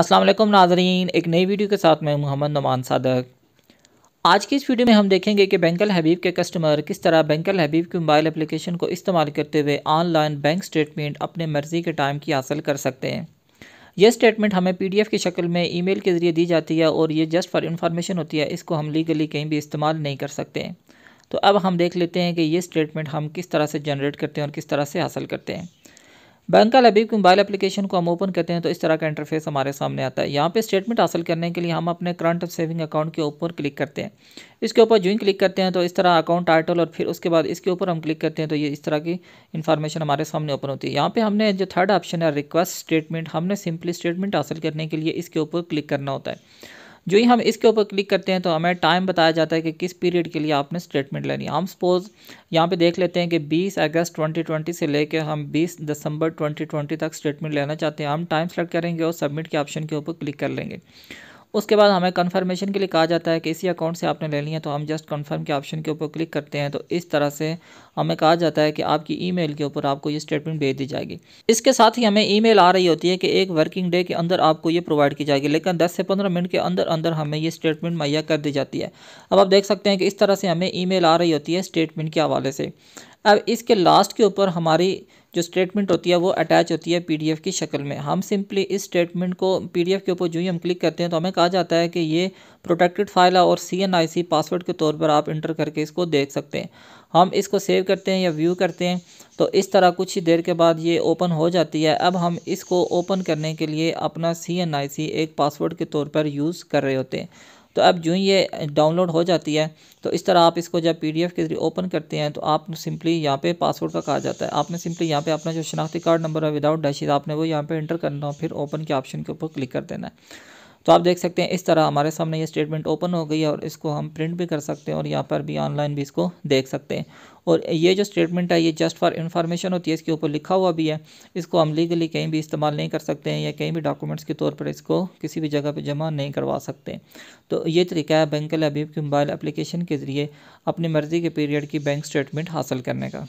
असलम नाजरीन एक नई वीडियो के साथ मैं मोहम्मद नमान सादक आज की इस वीडियो में हम देखेंगे कि बैंकल हबीब के कस्टमर किस तरह बैंकल हबीब के मोबाइल एप्लीकेशन को इस्तेमाल करते हुए ऑनलाइन बैंक स्टेटमेंट अपने मर्ज़ी के टाइम की हासिल कर सकते हैं यह स्टेटमेंट हमें एफ़ की शक्ल में मेल के ज़रिए दी जाती है और ये जस्ट फॉर इंफॉर्मेशन होती है इसको हम लीगली कहीं भी इस्तेमाल नहीं कर सकते तो अब हम देख लेते हैं कि ये स्टेटमेंट हम किस तरह से जनरेट करते हैं और किस तरह से हासिल करते हैं बैंक का लबीब की मोबाइल एप्लीकेशन को हम ओपन करते हैं तो इस तरह का इंटरफेस हमारे सामने आता है यहाँ पे स्टेटमेंट हासिल करने के लिए हम अपने करंट सेविंग अकाउंट के ऊपर क्लिक करते हैं इसके ऊपर ज्वाइन क्लिक करते हैं तो इस तरह अकाउंट टाइटल और फिर उसके बाद इसके ऊपर हम क्लिक करते हैं तो ये इस तरह की इन्फॉर्मेशन हमारे सामने ओपन होती है यहाँ पर हमने जो थर्ड ऑप्शन है रिक्वेस्ट स्टेटमेंट हमने सिंपली स्टेटमेंट हासिल करने के लिए इसके ऊपर क्लिक करना होता है जो ही हम इसके ऊपर क्लिक करते हैं तो हमें टाइम बताया जाता है कि किस पीरियड के लिए आपने स्टेटमेंट लेनी है हम सपोज़ यहाँ पे देख लेते हैं कि 20 अगस्त 2020 से लेकर हम 20 दिसंबर 2020 तक स्टेटमेंट लेना चाहते हैं हम टाइम सेलेक्ट करेंगे और सबमिट के ऑप्शन के ऊपर क्लिक कर लेंगे उसके बाद हमें कन्फर्मेशन के लिए कहा जाता है कि इसी अकाउंट से आपने ले है तो हम जस्ट कन्फर्म के ऑप्शन के ऊपर क्लिक करते हैं तो इस तरह से हमें कहा जाता है कि आपकी ई के ऊपर आपको ये स्टेटमेंट भेज दी जाएगी इसके साथ ही हमें ई आ रही होती है कि एक वर्किंग डे के अंदर आपको ये प्रोवाइड की जाएगी लेकिन दस से पंद्रह मिनट के अंदर अंदर हमें ये स्टेटमेंट मुहैया कर दी जाती है अब आप देख सकते हैं कि इस तरह से हमें ई आ रही होती है स्टेटमेंट के हवाले से अब इसके लास्ट के ऊपर हमारी जो स्टेटमेंट होती है वो अटैच होती है पीडीएफ की शक्ल में हम सिंपली इस स्टेटमेंट को पीडीएफ के ऊपर जो ही हम क्लिक करते हैं तो हमें कहा जाता है कि ये प्रोटेक्टेड फाइल है और सी पासवर्ड के तौर पर आप इंटर करके इसको देख सकते हैं हम इसको सेव करते हैं या व्यू करते हैं तो इस तरह कुछ ही देर के बाद ये ओपन हो जाती है अब हम इसको ओपन करने के लिए अपना सी एक पासवर्ड के तौर पर यूज़ कर रहे होते हैं तो अब जो ये डाउनलोड हो जाती है तो इस तरह आप इसको जब पीडीएफ के जरिए ओपन करते हैं तो आप सिंपली यहाँ पे पासवर्ड का कहा जाता है आपने सिंपली यहाँ पे अपना जो शनाख्ती कार्ड नंबर है विदाउट डैशेज आपने वो यहाँ पे एंटर करना हो फिर ओपन के ऑप्शन के ऊपर क्लिक कर देना है तो आप देख सकते हैं इस तरह हमारे सामने ये स्टेटमेंट ओपन हो गई है और इसको हम प्रिंट भी कर सकते हैं और यहाँ पर भी ऑनलाइन भी इसको देख सकते हैं और ये जो स्टेटमेंट है ये जस्ट फॉर इन्फॉर्मेशन होती है इसके ऊपर लिखा हुआ भी है इसको हम लीगली कहीं भी इस्तेमाल नहीं कर सकते हैं या कहीं भी डॉक्यूमेंट्स के तौर पर इसको किसी भी जगह पर जमा नहीं करवा सकते तो ये तरीका है बैंक अबीब के मोबाइल अपलिकेशन के ज़रिए अपनी मर्ज़ी के पीरियड की बैंक स्टेटमेंट हासिल करने का